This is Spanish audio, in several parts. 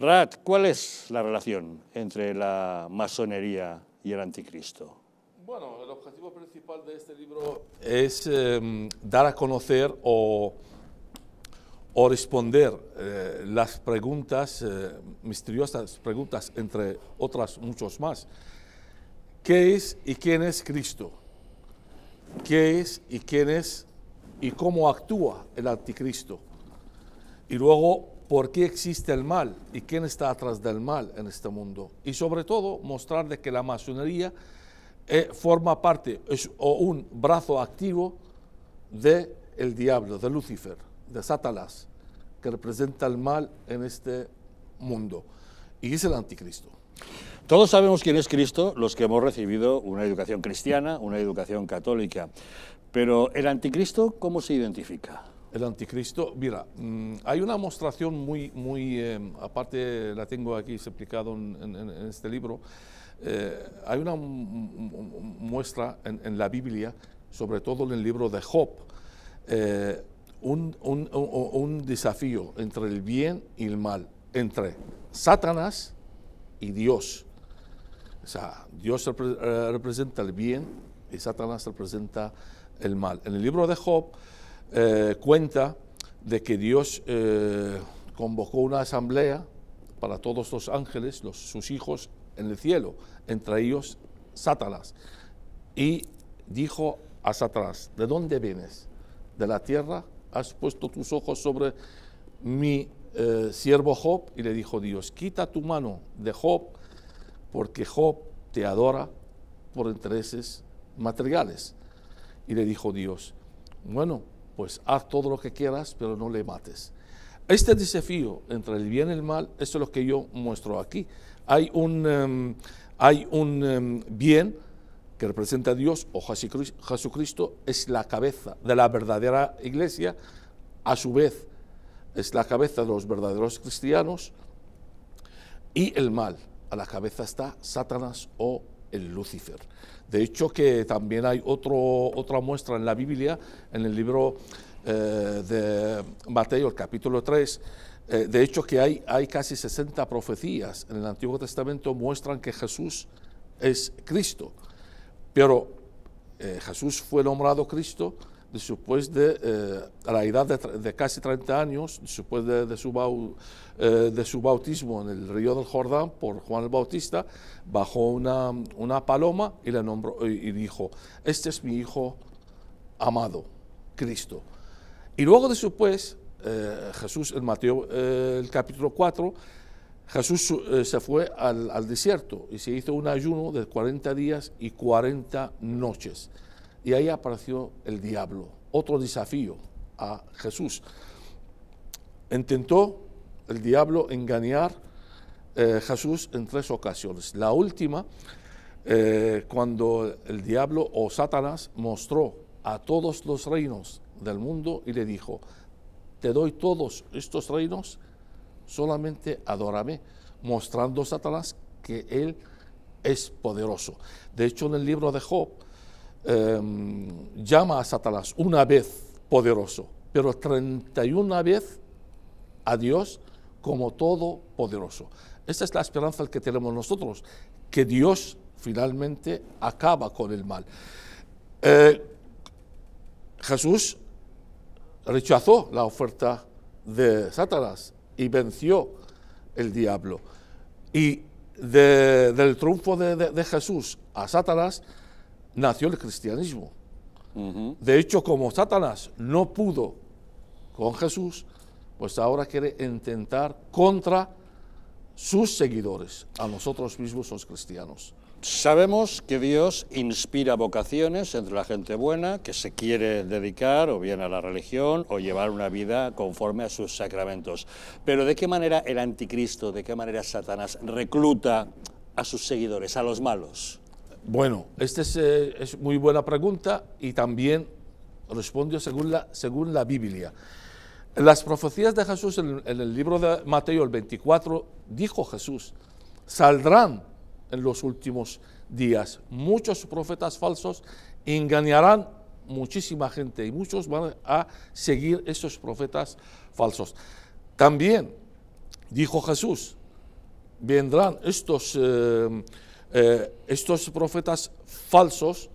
Rat, ¿cuál es la relación entre la masonería y el anticristo? Bueno, el objetivo principal de este libro es em, dar a conocer o, responder eh, las preguntas, eh, misteriosas preguntas, entre otras muchos más. ¿Qué es y quién es Cristo? ¿Qué es y quién es y cómo actúa el anticristo? Y luego por qué existe el mal y quién está atrás del mal en este mundo. Y sobre todo mostrar de que la masonería eh, forma parte o un brazo activo del diablo, de Lucifer, de Satanás, que representa el mal en este mundo. Y es el anticristo. Todos sabemos quién es Cristo, los que hemos recibido una educación cristiana, una educación católica. Pero el anticristo, ¿cómo se identifica? El anticristo, mira, mm, hay una mostración muy, muy, em, aparte la tengo aquí explicado en, este libro, eh, hay una muestra en, la Biblia, sobre todo en el libro de Job, eh, un, desafío entre el bien y el mal, entre Satanás y Dios. O sea, Dios eh, representa el bien y Satanás representa el mal. En el libro de Job, eh, cuenta de que Dios eh, convocó una asamblea para todos los ángeles, los, sus hijos en el cielo, entre ellos Satanás. Y dijo a Satanás, ¿de dónde vienes? ¿De la tierra? ¿Has puesto tus ojos sobre mi eh, siervo Job? Y le dijo Dios, quita tu mano de Job, porque Job te adora por intereses materiales. Y le dijo Dios, bueno, pues haz todo lo que quieras, pero no le mates. Este desafío entre el bien y el mal, es lo que yo muestro aquí. Hay un, em, hay un em, bien que representa a Dios o Jesucristo, es la cabeza de la verdadera iglesia, a su vez es la cabeza de los verdaderos cristianos, y el mal, a la cabeza está Satanás o el Lucifer. De hecho, que también hay otra muestra en la Biblia, en el libro eh, de Mateo, el capítulo 3. Eh, de hecho, que hay, hay casi 60 profecías en el Antiguo Testamento muestran que Jesús es Cristo. Pero eh, Jesús fue nombrado Cristo después de, eh, a la edad de, casi 30 años, después eh, de, su bautismo en el río del Jordán por Juan el Bautista, bajó una, paloma y, le nombró, y dijo, este es mi hijo amado, Cristo. Y luego después, eh, Jesús, en Mateo eh, el capítulo 4, Jesús se fue al, al desierto y se hizo un ayuno de 40 días y 40 noches. Y ahí apareció el diablo, otro desafío a Jesús. Intentó el diablo engañar a eh, Jesús en tres ocasiones. La última, eh, cuando el diablo o Satanás mostró a todos los reinos del mundo y le dijo, te doy todos estos reinos, solamente adórame, mostrando a Satanás que él es poderoso. De hecho, en el libro de Job, Em, llama a Satanás una vez poderoso, pero 31 vez a Dios como todo poderoso. Esa es la esperanza que tenemos nosotros, que Dios finalmente acaba con el mal. Eh, Jesús rechazó la oferta de Satanás y venció el diablo. Y del triunfo de, de Jesús a Satanás, nació el cristianismo. De hecho, como Satanás no pudo con Jesús, pues ahora quiere intentar contra sus seguidores, a nosotros mismos los cristianos. Sabemos que Dios inspira vocaciones entre la gente buena que se quiere dedicar o bien a la religión o llevar una vida conforme a sus sacramentos. Pero ¿de qué manera el anticristo, de qué manera Satanás recluta a sus seguidores, a los malos? Bueno, esta eh, es, muy buena pregunta y también respondió según la, según la Biblia. Las profecías de Jesús en, el libro de Mateo el 24 dijo Jesús, saldrán en los últimos días muchos profetas falsos, engañarán muchísima gente y muchos van a seguir esos profetas falsos. También dijo Jesús, vendrán estos... Eh, eh, estos profetas falsos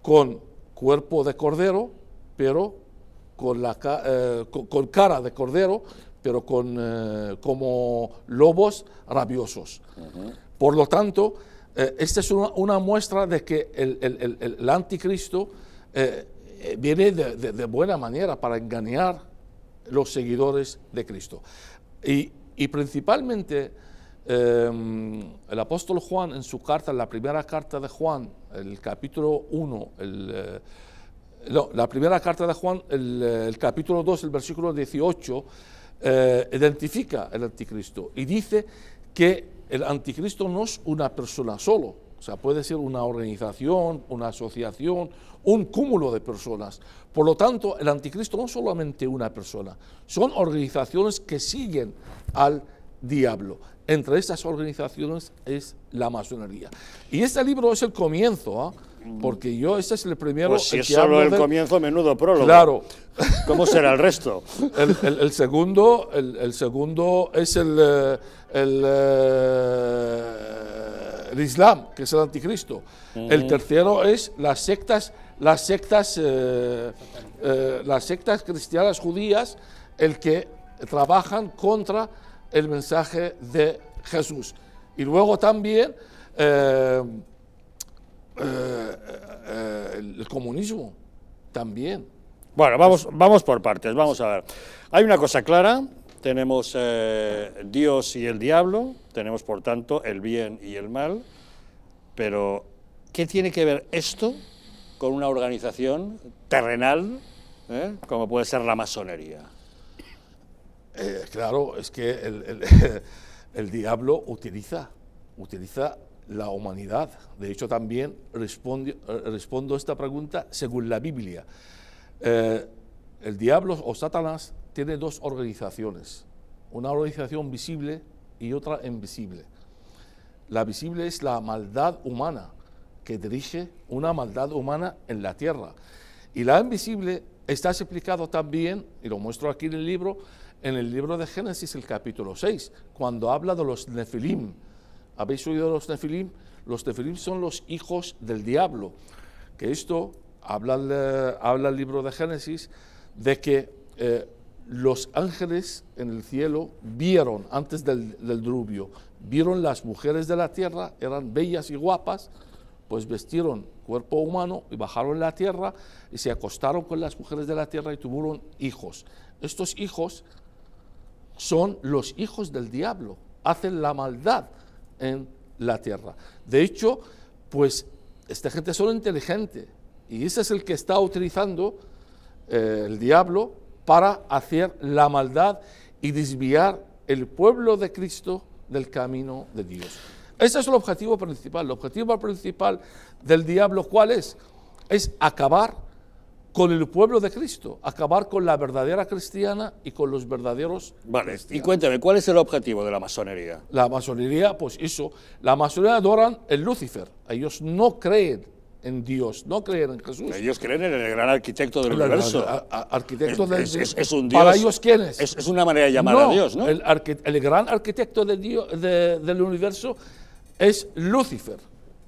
con cuerpo de cordero, pero con, la, eh, con, cara de cordero, pero con, eh, como lobos rabiosos. Por lo tanto, esta es una, muestra de que el, anticristo viene de, buena manera para engañar los seguidores de Cristo. y principalmente Em, el apóstol Juan en su carta, la primera carta de Juan, el capítulo 1, eh, no, la primera carta de Juan, el, eh, capítulo 2, el versículo 18, eh, identifica el anticristo y dice que el anticristo no es una persona solo, o sea, puede ser una organización, una asociación, un cúmulo de personas. Por lo tanto, el anticristo no es solamente una persona, son organizaciones que siguen al diablo entre estas organizaciones es la masonería. Y este libro es el comienzo, ¿ah? mm. porque yo este es el primero... Pues si es solo el comienzo, menudo prólogo. Claro. ¿Cómo será el resto? el, segundo, el, segundo es el, eh, eh, el, Islam, que es el anticristo. El mm. tercero es las sectas, las sectas, eh, las sectas cristianas judías, el que trabajan contra el mensaje de Jesús. Y luego también eh, eh, eh, el comunismo, también. Bueno, vamos, vamos por partes, vamos a ver. Hay una cosa clara, tenemos Dios y el diablo, tenemos por tanto el bien y el mal, pero ¿qué tiene que ver esto con una organización terrenal como puede ser la masonería? Eh, claro, es que el, diablo utiliza, utiliza la humanidad. De hecho, también eh, respondo respondo esta pregunta según la Biblia. Eh, el diablo o Satanás tiene dos organizaciones, una organización visible y otra invisible. La visible es la maldad humana, que dirige una maldad humana en la tierra. Y la invisible está explicado también, y lo muestro aquí en el libro, en el libro de Génesis, el capítulo 6, cuando habla de los nefilim. ¿Habéis oído de los nefilim? Los nefilim son los hijos del diablo. Que esto habla, eh, el, libro de Génesis de que eh, los ángeles en el cielo vieron, antes del, del vieron las mujeres de la tierra, eran bellas y guapas, pues vestieron cuerpo humano y bajaron la tierra y se acostaron con las mujeres de la tierra y tuvieron hijos. Estos hijos son los hijos del diablo, hacen la maldad en la tierra. De hecho, pues esta gente solo inteligente y ese es el que está utilizando eh, el diablo para hacer la maldad y desviar el pueblo de Cristo del camino de Dios. Ese es el objetivo principal. El objetivo principal del diablo, ¿cuál es? Es acabar con el pueblo de Cristo, acabar con la verdadera cristiana y con los verdaderos. Vale, y cuéntame, ¿cuál es el objetivo de la masonería? La masonería, pues eso, la masonería adoran el Lucifer, ellos no creen en Dios, no creen en Jesús. Ellos creen en el gran arquitecto del universo. arquitecto del es, un Dios. Para ellos, ¿quién es? Es, una manera de llamar a Dios, ¿no? El, gran arquitecto del, universo es Lucifer,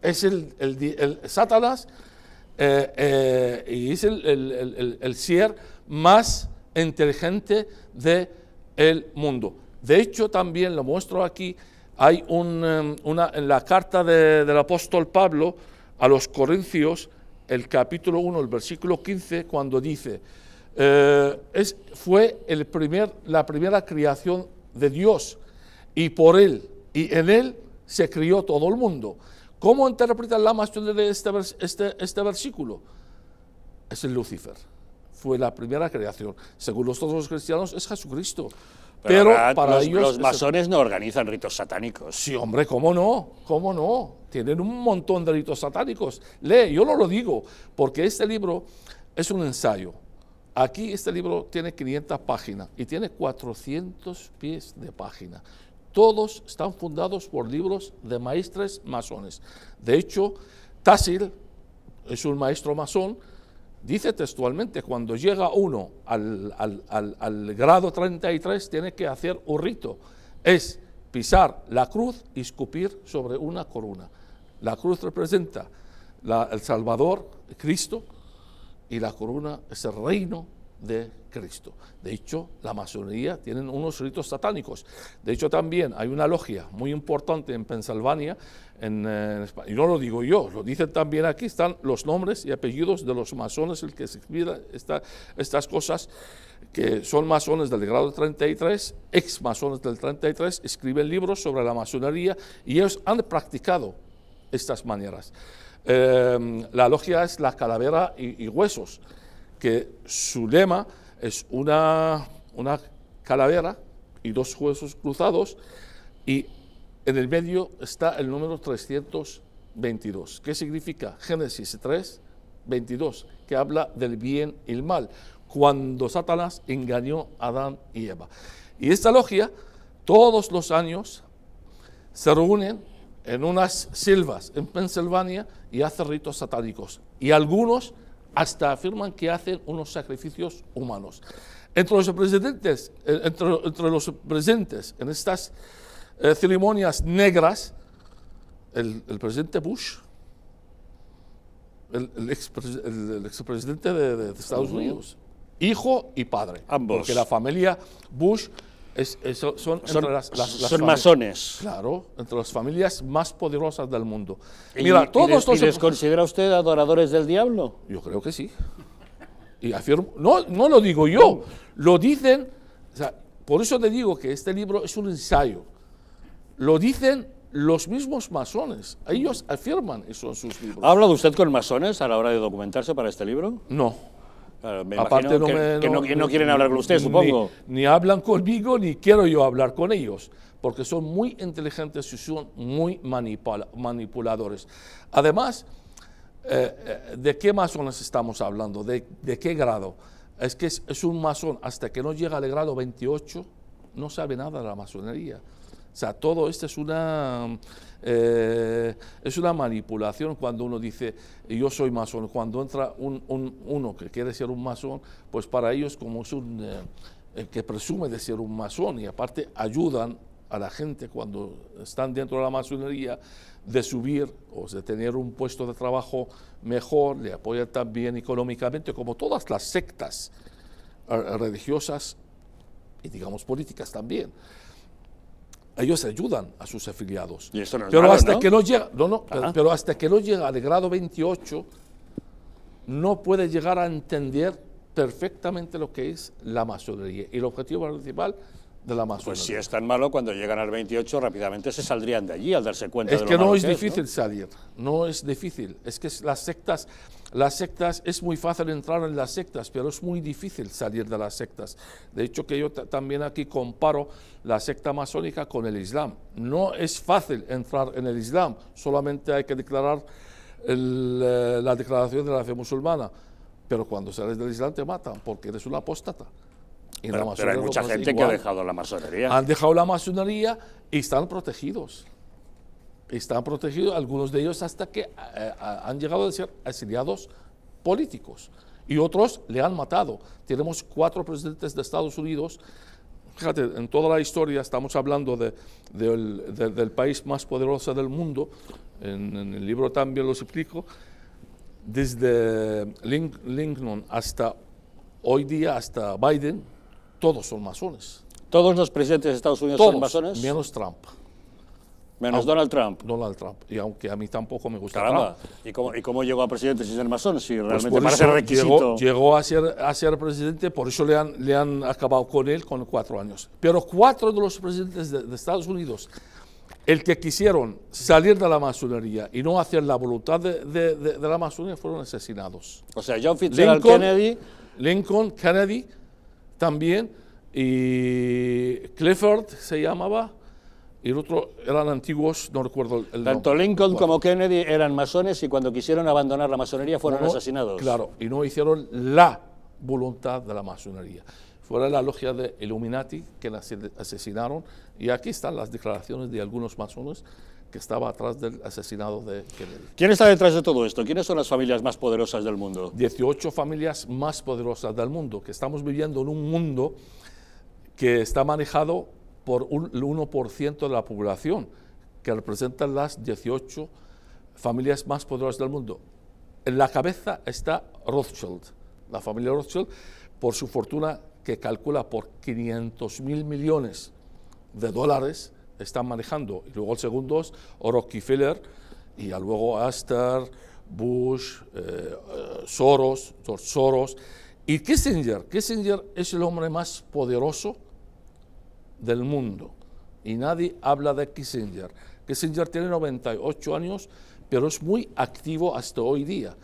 es el, el Satanás eh, eh, y es el, el, más inteligente del el mundo. De hecho, también lo muestro aquí, hay un, em, una, en la carta del apóstol Pablo a los Corintios, el capítulo 1, el versículo 15, cuando dice, eh, es, fue el primer, la primera creación de Dios y por él y en él se crió todo el mundo. ¿Cómo interpreta Lama de este, este, este versículo? Es el Lucifer. Fue la primera creación. Según los los cristianos, es Jesucristo. Pero, para los, ellos. Los masones no organizan ritos satánicos. Sí, hombre, ¿cómo no? ¿Cómo no? Tienen un montón de ritos satánicos. Lee, yo no lo digo, porque este libro es un ensayo. Aquí este libro tiene 500 páginas y tiene 400 pies de página todos están fundados por libros de maestres masones. De hecho, Tassil es un maestro masón, dice textualmente, cuando llega uno al, grado 33 tiene que hacer un rito, es pisar la cruz y escupir sobre una corona. La cruz representa el Salvador, Cristo, y la corona es el reino de Cristo. De hecho, la masonería tiene unos ritos satánicos. De hecho, también hay una logia muy importante en Pensilvania, en, eh, Y no lo digo yo, lo dicen también aquí, están los nombres y apellidos de los masones, el que se estas cosas, que son masones del grado 33, ex masones del 33, escriben libros sobre la masonería y ellos han practicado estas maneras. Eh, la logia es la calavera y huesos que su lema es una, una calavera y dos huesos cruzados y en el medio está el número 322. ¿Qué significa? Génesis 3, 22, que habla del bien y el mal, cuando Satanás engañó a Adán y Eva. Y esta logia todos los años se reúnen en unas silvas en Pensilvania y hace ritos satánicos. Y algunos hasta afirman que hacen unos sacrificios humanos. Entre los presentes, eh, entre, los en estas eh, ceremonias negras, el, presidente Bush, el, ex, expresidente de, de, Estados Unidos, hijo y padre. Ambos. Porque la familia Bush son, las, son masones. Claro, entre las familias más poderosas del mundo. ¿Y, Mira, todos les, considera usted adoradores del diablo? Yo creo que sí. Y afirmo, no, no lo digo yo, lo dicen, o sea, por eso te digo que este libro es un ensayo. Lo dicen los mismos masones. Ellos afirman eso en sus libros. ¿Ha hablado usted con masones a la hora de documentarse para este libro? No. Aparte no que, no, quieren hablar con usted, supongo. Ni, hablan conmigo, ni quiero yo hablar con ellos, porque son muy inteligentes y son muy manipuladores. Además, eh, eh, ¿de qué masones estamos hablando? ¿De, qué grado? Es que es, es un masón, hasta que no llega al grado 28, no sabe nada de la masonería. O sea, todo esto es una, eh, es una manipulación cuando uno dice yo soy masón. Cuando entra uno que quiere ser un masón, pues para ellos como es un eh, el que presume de ser un masón y aparte ayudan a la gente cuando están dentro de la masonería de subir o de tener un puesto de trabajo mejor, le apoyan también económicamente, como todas las sectas eh, religiosas y digamos políticas también ellos ayudan a sus afiliados. pero hasta que no llega, pero, pero, hasta que no llega al grado 28, no puede llegar a entender perfectamente lo que es la masonería. Y el objetivo principal pues si es tan malo, cuando llegan al 28 rápidamente se saldrían de allí al darse cuenta es de que no es que es difícil salir, no es difícil. Es que las sectas, las sectas, es muy fácil entrar en las sectas, pero es muy difícil salir de las sectas. De hecho, que yo también aquí comparo la secta masónica con el Islam. No es fácil entrar en el Islam, solamente hay que declarar eh, la declaración de la fe musulmana. Pero cuando sales del Islam te matan porque eres un apóstata pero, hay mucha gente que ha dejado la masonería. Han dejado la masonería y están protegidos. Están protegidos algunos de ellos hasta que eh, han llegado a ser exiliados políticos. Y otros le han matado. Tenemos cuatro presidentes de Estados Unidos fíjate, en toda la historia estamos hablando de, del país más poderoso del mundo, en, en, el libro también lo explico, desde Lincoln hasta hoy día, hasta Biden, todos son masones. ¿Todos los presidentes de Estados Unidos son masones? Menos Trump. Menos Donald Trump. Donald Trump. Y aunque a mí tampoco me gusta Trump. ¿Y cómo, ¿Y cómo llegó a presidente sin ser masón? Si pues realmente parece Llegó, a, ser, presidente, por eso le han, le han acabado con él con cuatro años. Pero cuatro de los presidentes de, Estados Unidos, el que quisieron salir de la masonería y no hacer la voluntad de, la masonería, fueron asesinados. O sea, John Fitzgerald Kennedy. Lincoln, Kennedy, también, y Clifford se llamaba, y el otro eran antiguos, no recuerdo el nombre. Tanto Lincoln como Kennedy eran masones y cuando quisieron abandonar la masonería fueron asesinados. Claro, y no hicieron la voluntad de la masonería. Fuera la logia de Illuminati que las asesinaron, y aquí están las declaraciones de algunos masones que estaba atrás del asesinato de Kennedy. ¿Quién está detrás de todo esto? ¿Quiénes son las familias más poderosas del mundo? 18 familias más poderosas del mundo, que estamos viviendo en un mundo que está manejado por un, 1% de la población, que representan las 18 familias más poderosas del mundo. En la cabeza está Rothschild, la familia Rothschild, por su fortuna que calcula por 500 mil millones de dólares están manejando. luego el segundo es Rockefeller y luego Astor, Bush, eh, eh, Soros, Soros. Y Kissinger, Kissinger es el hombre más poderoso del mundo. Y nadie habla de Kissinger. Kissinger tiene 98 años, pero es muy activo hasta hoy día.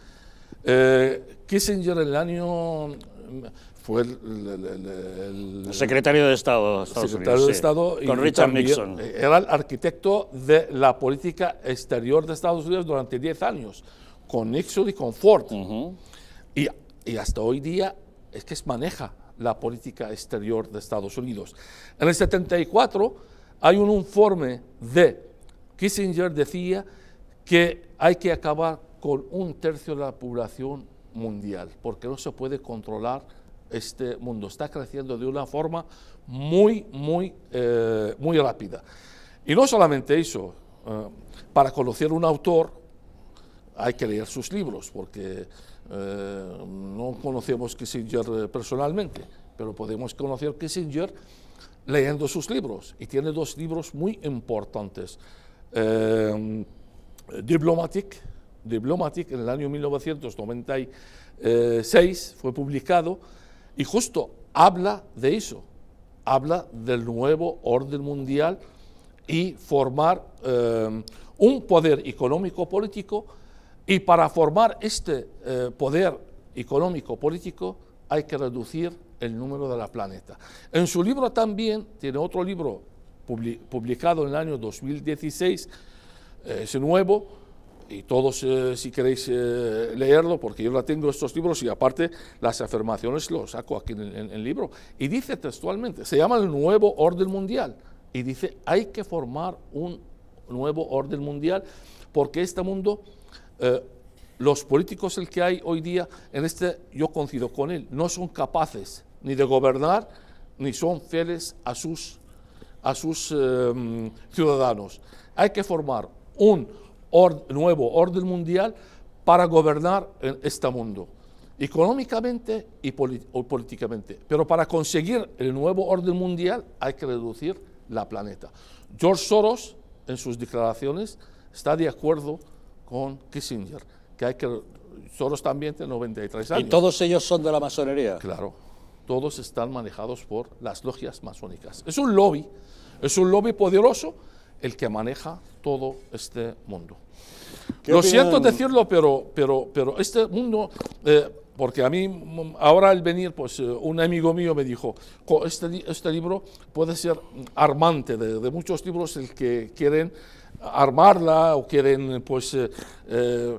Eh, Kissinger en el año fue el, secretario de Estado Estados con Richard Nixon. Era el arquitecto de la política exterior de Estados Unidos durante 10 años, con Nixon y con Ford. y, y, hasta hoy día es que maneja la política exterior de Estados Unidos. En el 74 hay un informe de Kissinger, decía que hay que acabar con un tercio de la población mundial, porque no se puede controlar este mundo. Está creciendo de una forma muy, muy, eh, muy rápida. Y no solamente eso, eh, para conocer un autor hay que leer sus libros, porque eh, no conocemos Kissinger personalmente, pero podemos conocer Kissinger leyendo sus libros. Y tiene dos libros muy importantes. Diplomatic, Diplomatic en el año 1996 fue publicado y justo habla de eso, habla del nuevo orden mundial y formar eh, un poder económico-político. Y para formar este eh, poder económico-político hay que reducir el número de la planeta. En su libro también tiene otro libro publicado en el año 2016, eh, es nuevo, y todos eh, si queréis eh, leerlo, porque yo la tengo estos libros y aparte las afirmaciones los saco aquí en el libro. Y dice textualmente, se llama el nuevo orden mundial. Y dice, hay que formar un nuevo orden mundial porque este mundo, eh, los políticos el que hay hoy día, en este yo coincido con él, no son capaces ni de gobernar ni son fieles a sus, a sus em, ciudadanos. Hay que formar un nuevo orden mundial para gobernar este mundo, económicamente y políticamente. Pero para conseguir el nuevo orden mundial hay que reducir la planeta. George Soros, en sus declaraciones, está de acuerdo con Kissinger, que hay que... Soros también tiene 93 años. ¿Y todos ellos son de la masonería? Claro, todos están manejados por las logias masónicas. Es un lobby, es un lobby poderoso el que maneja todo este mundo. Lo siento decirlo, pero, pero, pero este mundo, eh, porque a mí ahora al venir, pues eh, un amigo mío me dijo, este, este libro puede ser armante de, muchos libros el que quieren armarla o quieren, pues... Eh, es eh,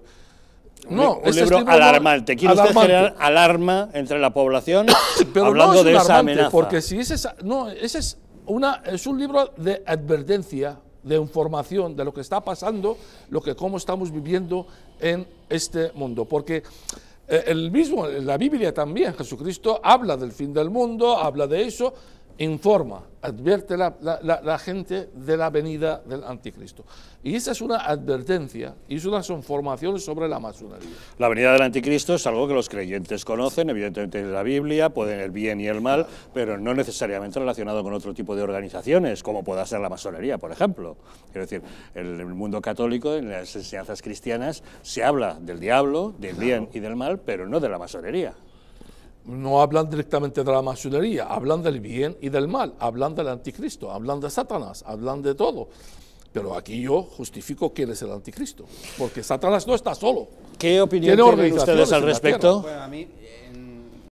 no, un este libro alarmante. ¿Quiere generar alarma entre la población Pero hablando de esa Porque si ese es, no, ese es, una, es un libro de advertencia de información de lo que está pasando, lo que cómo estamos viviendo en este mundo. Porque eh, el mismo, la Biblia también, Jesucristo habla del fin del mundo, habla de eso, informa, advierte la, la, gente de la venida del anticristo. Y esa es una advertencia y es una información sobre la masonería. La venida del anticristo es algo que los creyentes conocen, evidentemente de la Biblia, pueden el bien y el mal, pero no necesariamente relacionado con otro tipo de organizaciones, como pueda ser la masonería, por ejemplo. es decir, en el mundo católico, en las enseñanzas cristianas, se habla del diablo, del bien y del mal, pero no de la masonería no hablan directamente de la masonería, hablan del bien y del mal, hablan del anticristo, hablan de Satanás, hablan de todo. Pero aquí yo justifico quién es el anticristo, porque Satanás no está solo. ¿Qué opinión tienen ustedes al respecto?